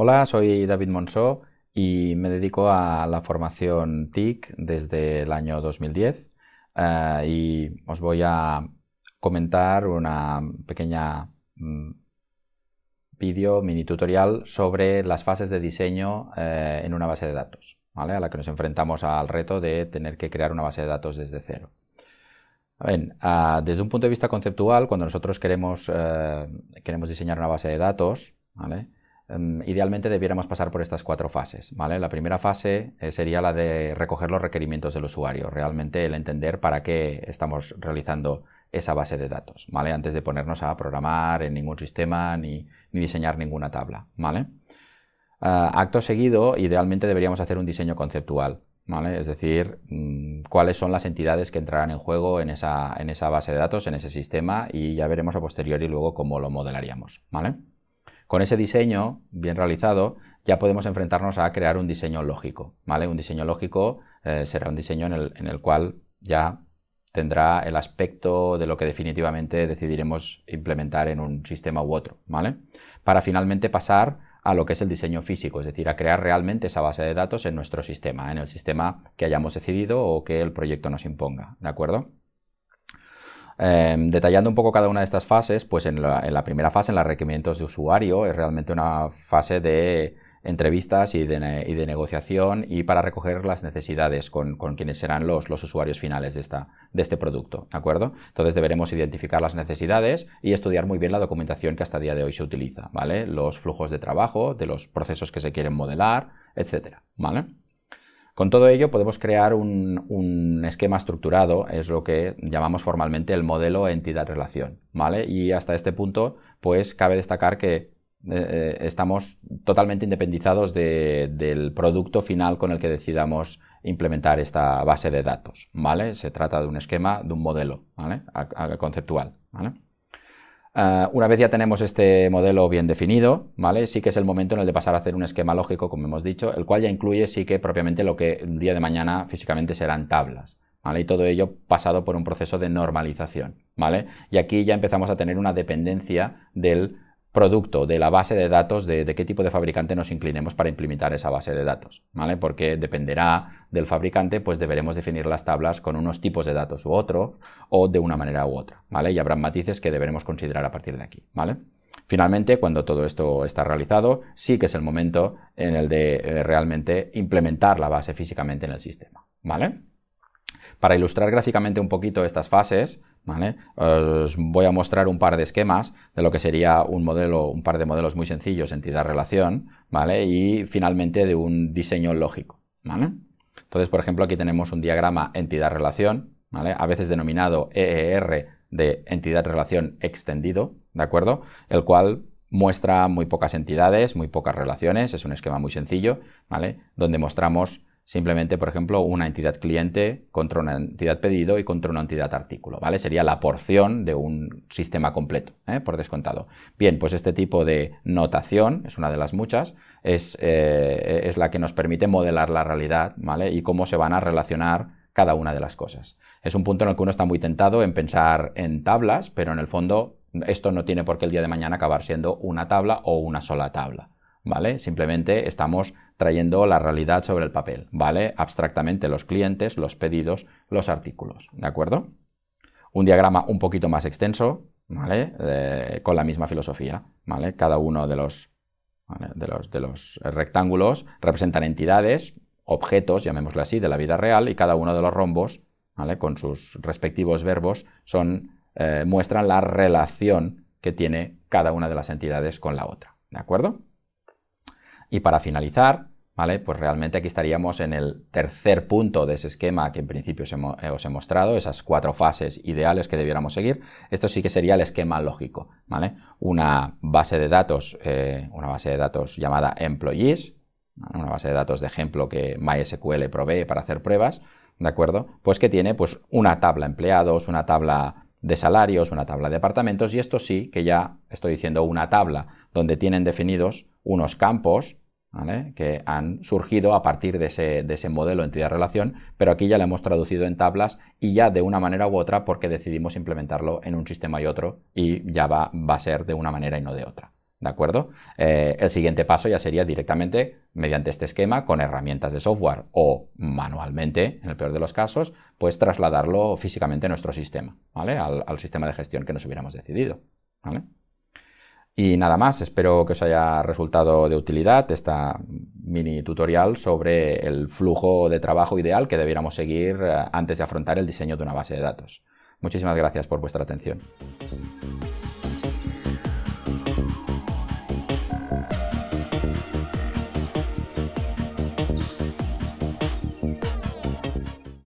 Hola, soy David Monceau y me dedico a la formación TIC desde el año 2010 eh, y os voy a comentar una pequeña mm, vídeo mini tutorial sobre las fases de diseño eh, en una base de datos, ¿vale? a la que nos enfrentamos al reto de tener que crear una base de datos desde cero. Ah, desde un punto de vista conceptual, cuando nosotros queremos, eh, queremos diseñar una base de datos, ¿vale? Em, idealmente debiéramos pasar por estas cuatro fases. La primera fase eh, sería la de recoger los requerimientos del usuario, realmente el entender para qué estamos realizando esa base de datos, ¿vale? antes de ponernos a programar en ningún sistema ni, diseñar ninguna tabla. Ah, acto seguido, idealmente deberíamos hacer un diseño conceptual, ¿vale? es decir, mm, cuáles son las entidades que entrarán en juego en esa, base de datos, en ese sistema, y ya veremos a posteriori luego cómo lo modelaríamos. ¿vale? Con ese diseño bien realizado, ya podemos enfrentarnos a crear un diseño lógico. ¿vale? Un diseño lógico eh, será un diseño en el, en el cual ya tendrá el aspecto de lo que definitivamente decidiremos implementar en un sistema u otro, ¿vale? Para finalmente pasar a lo que es el diseño físico, es decir, a crear realmente esa base de datos en nuestro sistema, en el sistema que hayamos decidido o que el proyecto nos imponga, ¿de acuerdo? Em, detallando un poco cada una de estas fases, pues en la, primera fase, en los requerimientos de usuario, es realmente una fase de entrevistas y de, negociación y para recoger las necesidades con, quienes serán los, usuarios finales de, de este producto, ¿de acuerdo? Entonces deberemos identificar las necesidades y estudiar muy bien la documentación que hasta el día de hoy se utiliza, ¿vale? Los flujos de trabajo, de los procesos que se quieren modelar, etcétera, ¿vale? Con todo ello podemos crear un, esquema estructurado, es lo que llamamos formalmente el modelo entidad-relación, ¿vale? Y hasta este punto, pues cabe destacar que eh, eh, estamos totalmente independizados del producto final con el que decidamos implementar esta base de datos, ¿vale? Se trata de un esquema, de un modelo, conceptual, Ah, una vez ya tenemos este modelo bien definido, ¿vale? Sí que es el momento en el de pasar a hacer un esquema lógico, como hemos dicho, el cual ya incluye sí que propiamente lo que el día de mañana físicamente serán tablas, ¿vale? Y todo ello pasado por un proceso de normalización, ¿vale? Y aquí ya empezamos a tener una dependencia del producto de la base de datos, de, qué tipo de fabricante nos inclinemos para implementar esa base de datos, ¿vale? Porque dependerá del fabricante, pues deberemos definir las tablas con unos tipos de datos u otro, o de una manera u otra, ¿vale? Y habrá matices que deberemos considerar a partir de aquí, ¿vale? Finalmente, cuando todo esto está realizado, sí que es el momento en el de eh, realmente implementar la base físicamente en el sistema, ¿vale? Para ilustrar gráficamente un poquito estas fases, os voy a mostrar un par de esquemas de lo que sería un modelo, un par de modelos muy sencillos, entidad-relación, ¿vale? Y finalmente de un diseño lógico, Entonces, por ejemplo, aquí tenemos un diagrama entidad-relación, ¿vale? A veces denominado EER de entidad-relación extendido, ¿de acuerdo? El cual muestra muy pocas entidades, muy pocas relaciones, es un esquema muy sencillo, ¿vale? Donde mostramos simplemente, por ejemplo, una entidad cliente contra una entidad pedido y contra una entidad artículo, ¿vale? Sería la porción de un sistema completo, ¿eh? por descontado. Bien, pues este tipo de notación, es una de las muchas, es, eh, es la que nos permite modelar la realidad, ¿vale? Y cómo se van a relacionar cada una de las cosas. Es un punto en el que uno está muy tentado en pensar en tablas, pero en el fondo esto no tiene por qué el día de mañana acabar siendo una tabla o una sola tabla. ¿vale? Simplemente estamos trayendo la realidad sobre el papel, ¿vale? Abstractamente los clientes, los pedidos, los artículos, ¿de acuerdo? Un diagrama un poquito más extenso, ¿vale? Eh, con la misma filosofía, ¿vale? Cada uno de los, los, rectángulos representan entidades, objetos, llamémoslo así, de la vida real, y cada uno de los rombos, Con sus respectivos verbos, son, eh, muestran la relación que tiene cada una de las entidades con la otra, ¿de acuerdo? Y para finalizar, ¿vale? Pues realmente aquí estaríamos en el tercer punto de ese esquema que en principio eh, os, he mostrado, esas cuatro fases ideales que debiéramos seguir. Esto sí que sería el esquema lógico, ¿vale? Una base de datos, eh, una base de datos llamada employees, una base de datos de ejemplo que MySQL provee para hacer pruebas, ¿de acuerdo? Pues que tiene pues una tabla empleados, una tabla de salarios, una tabla de departamentos y esto sí que ya estoy diciendo una tabla donde tienen definidos unos campos que han surgido a partir de ese, de ese modelo entidad-relación, pero aquí ya lo hemos traducido en tablas y ya de una manera u otra porque decidimos implementarlo en un sistema y otro y ya va, va a ser de una manera y no de otra. ¿De acuerdo? Eh, el siguiente paso ya sería directamente, mediante este esquema, con herramientas de software o manualmente, en el peor de los casos, pues trasladarlo físicamente a nuestro sistema, ¿vale? Al, al sistema de gestión que nos hubiéramos decidido. ¿Vale? Y nada más, espero que os haya resultado de utilidad esta mini tutorial sobre el flujo de trabajo ideal que debiéramos seguir eh, antes de afrontar el diseño de una base de datos. Muchísimas gracias por vuestra atención.